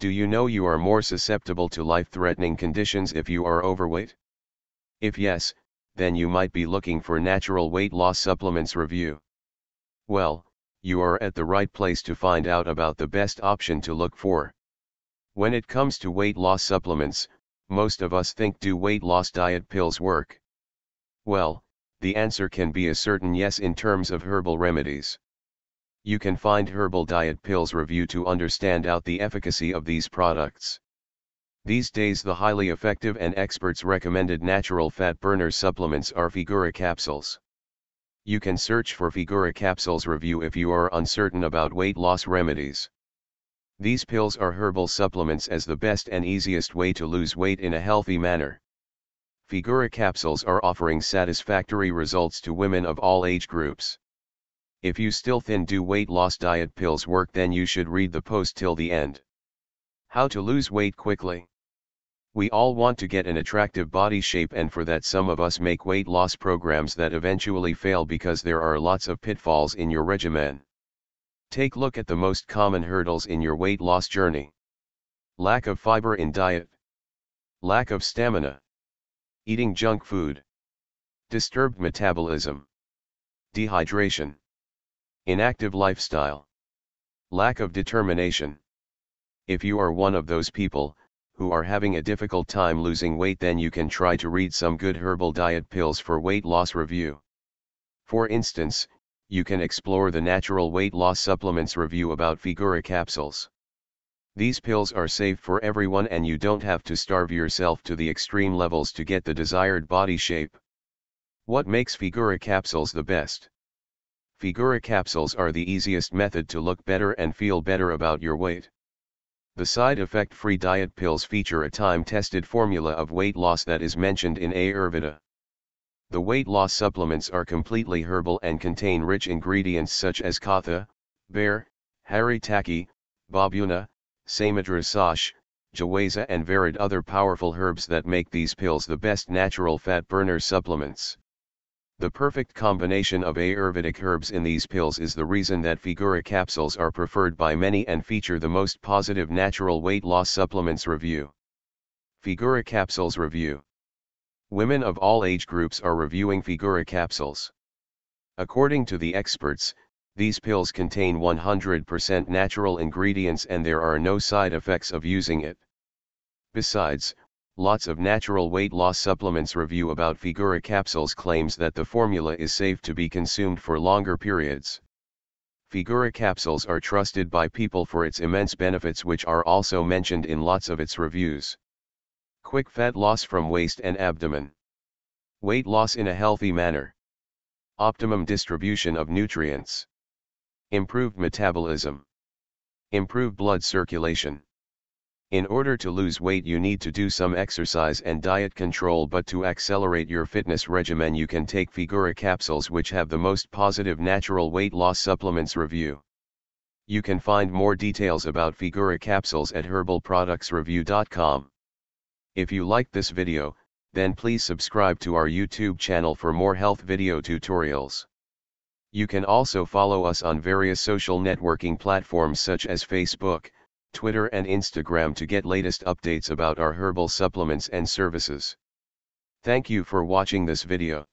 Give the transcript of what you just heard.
Do you know you are more susceptible to life-threatening conditions if you are overweight? If yes, then you might be looking for natural weight loss supplements review. Well, you are at the right place to find out about the best option to look for. When it comes to weight loss supplements, most of us think do weight loss diet pills work? Well, the answer can be a certain yes in terms of herbal remedies. You can find Herbal Diet Pills review to understand out the efficacy of these products. These days the highly effective and experts recommended natural fat burner supplements are Figura capsules. You can search for Figura capsules review if you are uncertain about weight loss remedies. These pills are herbal supplements as the best and easiest way to lose weight in a healthy manner. Figura capsules are offering satisfactory results to women of all age groups. If you still thin do weight loss diet pills work then you should read the post till the end. How to lose weight quickly. We all want to get an attractive body shape and for that some of us make weight loss programs that eventually fail because there are lots of pitfalls in your regimen. Take look at the most common hurdles in your weight loss journey. Lack of fiber in diet. Lack of stamina. Eating junk food. Disturbed metabolism. Dehydration. Inactive lifestyle. Lack of determination. If you are one of those people, who are having a difficult time losing weight then you can try to read some good herbal diet pills for weight loss review. For instance, you can explore the natural weight loss supplements review about Figura capsules. These pills are safe for everyone and you don't have to starve yourself to the extreme levels to get the desired body shape. What makes Figura capsules the best? Figura capsules are the easiest method to look better and feel better about your weight. The side effect free diet pills feature a time tested formula of weight loss that is mentioned in Ayurveda. The weight loss supplements are completely herbal and contain rich ingredients such as katha, bear, haritaki, babuna, samadrasash, jaweza and varied other powerful herbs that make these pills the best natural fat burner supplements. The perfect combination of Ayurvedic herbs in these pills is the reason that Figura capsules are preferred by many and feature the most positive natural weight loss supplements review. Figura capsules review. Women of all age groups are reviewing Figura capsules. According to the experts, these pills contain 100% natural ingredients and there are no side effects of using it. Besides, Lots of natural weight loss supplements review about Figura capsules claims that the formula is safe to be consumed for longer periods. Figura capsules are trusted by people for its immense benefits which are also mentioned in lots of its reviews. Quick fat loss from waist and abdomen. Weight loss in a healthy manner. Optimum distribution of nutrients. Improved metabolism. Improved blood circulation. In order to lose weight you need to do some exercise and diet control but to accelerate your fitness regimen you can take Figura capsules which have the most positive natural weight loss supplements review. You can find more details about Figura capsules at herbalproductsreview.com. If you liked this video, then please subscribe to our YouTube channel for more health video tutorials. You can also follow us on various social networking platforms such as Facebook, Twitter and Instagram to get latest updates about our herbal supplements and services. Thank you for watching this video.